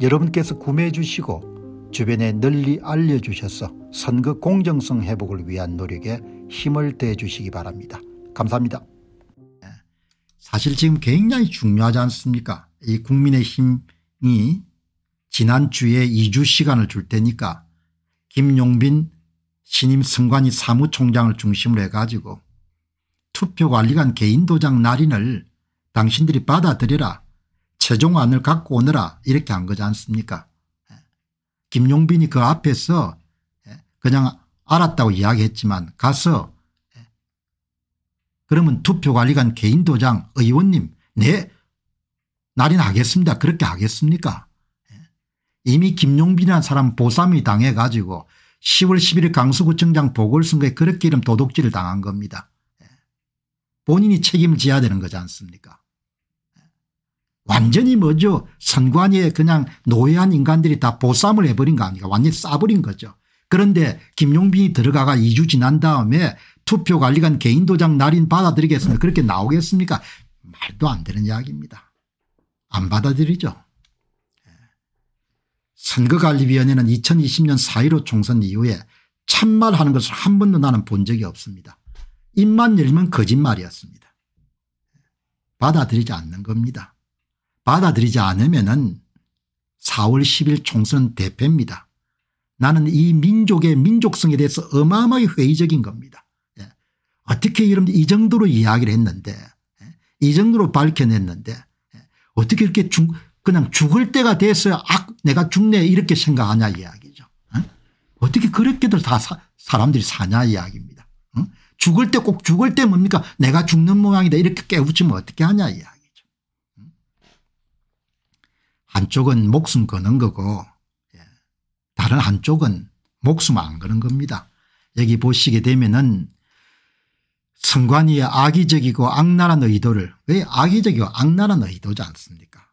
여러분께서 구매해 주시고 주변에 널리 알려주셔서 선거 공정성 회복을 위한 노력에 힘을 대 주시기 바랍니다. 감사합니다. 네. 사실 지금 굉장히 중요하지 않습니까 이 국민의힘이 지난주에 2주 시간을 줄 테니까 김용빈 신임 선관위 사무총장을 중심으로 해가지고 투표관리관 개인도장 날인을 당신들이 받아들여라 세종안을 갖고 오느라 이렇게 한 거지 않습니까 예. 김용빈이 그 앞에서 예, 그냥 알았다고 이야기했지만 가서 예. 그러면 투표관리관 개인도장 의원님 네 날인하겠습니다. 그렇게 하겠습니까 이미 김용빈이라는 사람 보쌈이 당해 가지고 10월 11일 강서구청장 보궐선거에 그렇게 이름 도둑질을 당한 겁니다. 본인이 책임을 져야 되는 거지 않습니까 완전히 뭐죠 선관위에 그냥 노예한 인간들이 다 보쌈을 해버린 거 아닙니까 완전히 싸버린 거죠. 그런데 김용빈이 들어가가 2주 지난 다음에 투표관리관 개인도장 날인 받아들이겠습니까 그렇게 나오겠습니까 말도 안 되는 이야기입니다. 안 받아들이죠. 예. 선거관리위원회는 2020년 4.15 총선 이후에 참말하는 것을 한 번도 나는 본 적이 없습니다. 입만 열면 거짓말이었습니다. 예. 받아들이지 않는 겁니다. 받아들이지 않으면 은4월 10일 총선 대패입니다. 나는 이 민족의 민족성에 대해서 어마어마하게 회의적인 겁니다. 예. 어떻게 여러분 이 정도로 이야기를 했는데 예. 이 정도로 밝혀냈는데 예. 어떻게 이렇게 중, 그냥 죽을 때가 돼서 악 내가 죽네 이렇게 생각하냐 이야기죠. 어떻게 그렇게들 다 사, 람들이 사냐 이야기입니다. 죽을 때 꼭 죽을 때 뭡니까 내가 죽는 모양이다 이렇게 깨우치면 어떻게 하냐 이야기. 한쪽은 목숨 거는 거고 예, 다른 한쪽은 목숨 안 거는 겁니다. 여기 보시게 되면은 성관위의 악의적이고 악랄한 의도를 왜 악의적이고 악랄한 의도지 않습니까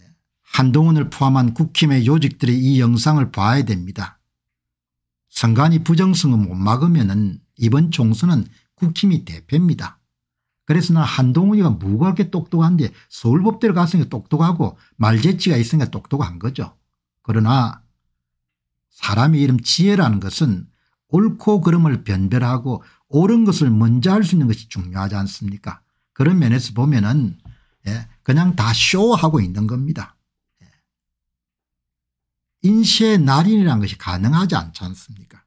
예, 한동훈을 포함한 국힘의 요직들이 이 영상을 봐야 됩니다. 선관위 부정성을 못 막으면 이번 총선은 국힘이 대표입니다 그래서 나 한동훈이가 뭐가 그렇게 똑똑한데 서울법대를 갔으니까 똑똑하고 말재치가 있으니까 똑똑한 거죠. 그러나 사람의 이름 지혜라는 것은 옳고 그름을 변별하고 옳은 것을 먼저 할 수 있는 것이 중요하지 않습니까 그런 면에서 보면 은 예, 그냥 다 쇼하고 있는 겁니다. 예. 인쇄 날인이라는 것이 가능하지 않지 않습니까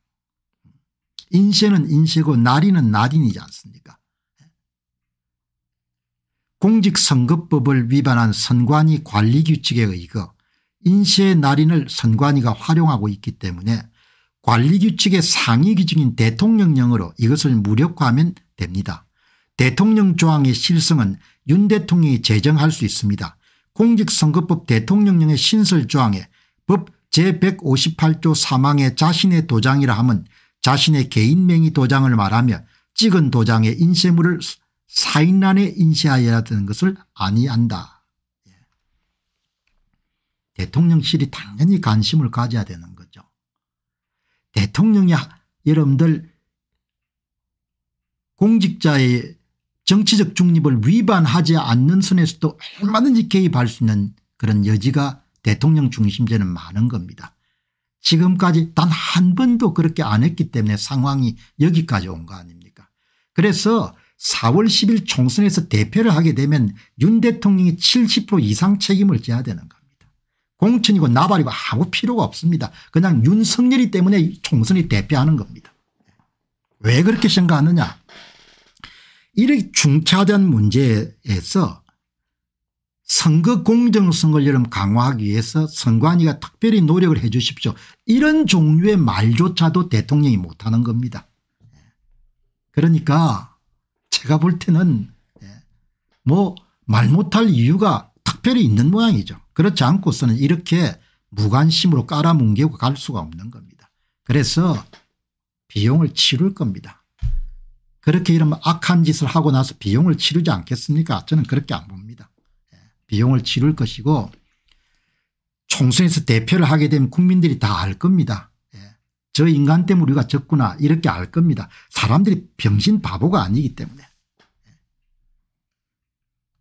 인쇄는 인쇄고 날인은 날인이지 않습니까 공직선거법을 위반한 선관위 관리규칙에 의거 인의 날인을 선관위가 활용하고 있기 때문에 관리규칙의 상위 기준인 대통령령으로 이것을 무력화하면 됩니다. 대통령 조항의 실성은 윤 대통령이 제정할 수 있습니다. 공직선거법 대통령령의 신설 조항에 법 제158조 3항의 자신의 도장이라 함은 자신의 개인 명의 도장을 말하며 찍은 도장의 인쇄물을 사인 란에인쇄하여라 되는 것을 아니한다. 예. 대통령실이 당연히 관심을 가져야 되는 거죠. 대통령이 여러분들 공직자의 정치적 중립을 위반하지 않는 선에서도 얼마든지 개입할 수 있는 그런 여지가 대통령 중심제는 많은 겁니다. 지금까지 단 한 번도 그렇게 안 했기 때문에 상황이 여기까지 온 거 아닙니까 그래서 4월 10일 총선에서 대표를 하게 되면 윤 대통령이 70% 이상 책임을 져야 되는 겁니다. 공천이고 나발이고 아무 필요가 없습니다. 그냥 윤석열이 때문에 총선이 대표하는 겁니다. 왜 그렇게 생각하느냐 이렇게 중차대 문제에서 선거 공정성을 여름 강화하기 위해서 선관위가 특별히 노력을 해 주십시오. 이런 종류의 말조차도 대통령이 못하는 겁니다. 그러니까 제가 볼 때는 예, 뭐말 못할 이유가 특별히 있는 모양이죠. 그렇지 않고서는 이렇게 무관심으로 깔아뭉개고 갈 수가 없는 겁니다. 그래서 비용을 치를 겁니다. 그렇게 이러면 악한 짓을 하고 나서 비용을 치르지 않겠습니까 저는 그렇게 안 봅니다. 예, 비용을 치를 것이고 총선에서 대표를 하게 되면 국민들이 다 알 겁니다. 예, 저 인간 때문에 우리가 졌구나 이렇게 알 겁니다. 사람들이 병신 바보가 아니기 때문에.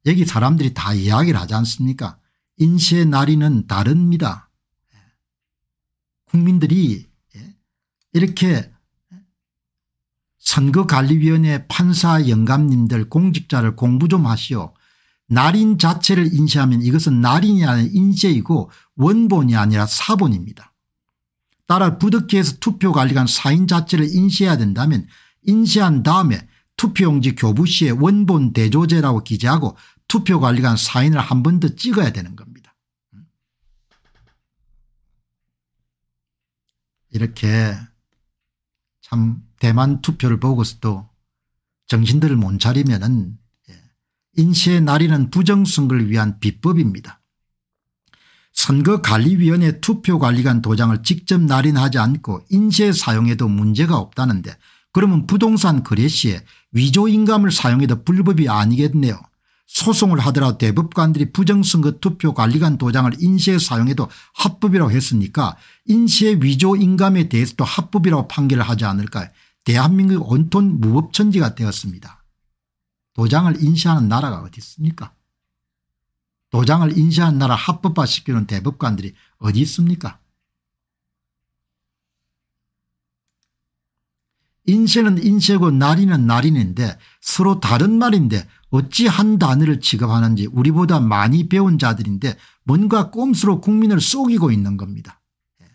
여기 사람들이 다 이야기를 하지 않습니까 인쇄 날이는 다릅니다. 국민들이 예, 이렇게 선거관리위원회 판사 영감님들 공직자를 공부 좀 하시오. 날인 자체를 인쇄하면 이것은 날인이 아니라 인쇄이고 원본이 아니라 사본입니다. 따라 부득기에서 투표관리관 사인 자체를 인쇄해야 된다면 인쇄한 다음에 투표용지 교부 시에 원본 대조제라고 기재하고 투표관리관 사인을 한 번 더 찍어야 되는 겁니다. 이렇게 참 대만 투표를 보고서도 정신들을 못 차리면 은 예, 인시의 날이는 부정선거를 위한 비법입니다. 선거관리위원회 투표관리관 도장을 직접 날인하지 않고 인쇄 사용해도 문제가 없다는데 그러면 부동산 거래 시에 위조인감을 사용해도 불법이 아니겠네요. 소송을 하더라도 대법관들이 부정선거 투표관리관 도장을 인쇄 사용해도 합법이라고 했으니까 인쇄 위조 인감에 대해서도 합법이라고 판결을 하지 않을까요 대한민국 온통 무법천지가 되었습니다. 도장을 인쇄하는 나라가 어디 있습니까 도장을 인쇄하는 나라 합법화시키는 대법관들이 어디 있습니까 인쇄는 인쇄고 날인은 날인인데 서로 다른 말인데 어찌 한 단어를 취급하는지 우리보다 많이 배운 자들인데 뭔가 꼼수로 국민을 속이고 있는 겁니다. 예.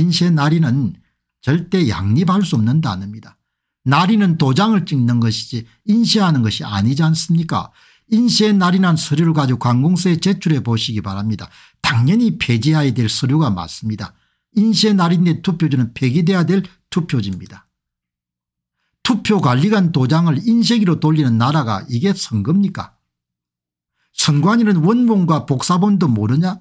인쇄 날인은 절대 양립할 수 없는 단어입니다. 날인은 도장을 찍는 것이지 인쇄하는 것이 아니지 않습니까 인쇄날인한 서류를 가지고 관공서에 제출해 보시기 바랍니다. 당연히 폐지해야 될 서류가 맞습니다. 인쇄날인의 투표지는 폐기돼야 될 투표지입니다. 투표관리관 도장을 인쇄기로 돌리는 나라가 이게 선거입니까 선관위는 원본과 복사본도 모르냐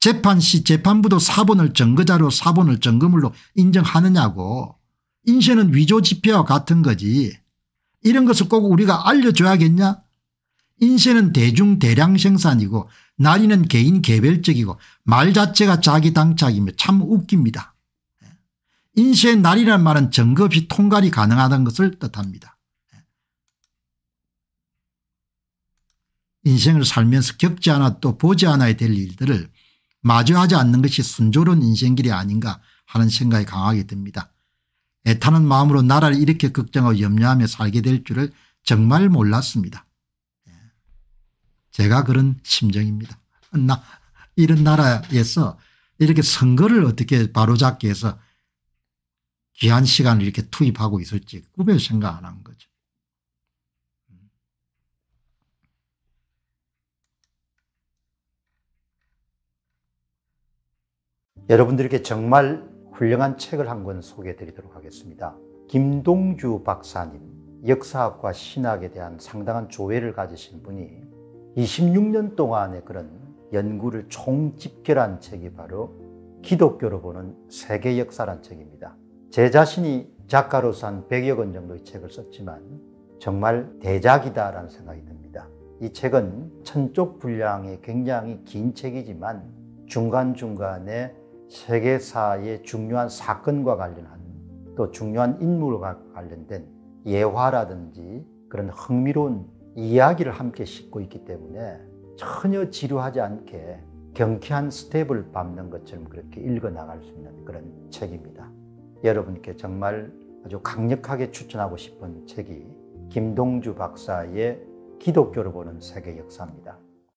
재판 시 재판부도 사본을 증거자료 사본을 증거물로 인정하느냐고 인쇄는 위조 지폐와 같은 거지 이런 것을 꼭 우리가 알려줘야겠냐 인쇄는 대중 대량 생산이고 날인은 개인 개별적이고 말 자체가 자기 당착이며 참 웃깁니다. 인쇄의 날이란 말은 정급이 통과이 가능하다는 것을 뜻합니다. 인생을 살면서 겪지 않아 또 보지 않아야 될 일들을 마주하지 않는 것이 순조로운 인생길이 아닌가 하는 생각이 강하게 듭니다. 애타는 마음으로 나라를 이렇게 걱정하고 염려하며 살게 될 줄을 정말 몰랐습니다. 제가 그런 심정입니다. 나 이런 나라에서 이렇게 선거를 어떻게 바로잡기 해서 귀한 시간을 이렇게 투입하고 있을지 꿈에 생각 안 한 거죠. 여러분들에게 정말 훌륭한 책을 한 권 소개해 드리도록 하겠습니다. 김동주 박사님, 역사학과 신학에 대한 상당한 조회를 가지신 분이 26년 동안의 그런 연구를 총집결한 책이 바로 기독교로 보는 세계 역사란 책입니다. 제 자신이 작가로서 한 100여 권 정도의 책을 썼지만 정말 대작이다라는 생각이 듭니다. 이 책은 천쪽 분량의 굉장히 긴 책이지만 중간중간에 세계사의 중요한 사건과 관련한 또 중요한 인물과 관련된 예화라든지 그런 흥미로운 이야기를 함께 싣고 있기 때문에 전혀 지루하지 않게 경쾌한 스텝을 밟는 것처럼 그렇게 읽어 나갈 수 있는 그런 책입니다. 여러분께 정말 아주 강력하게 추천하고 싶은 책이 김동주 박사의 기독교를 보는 세계 역사입니다.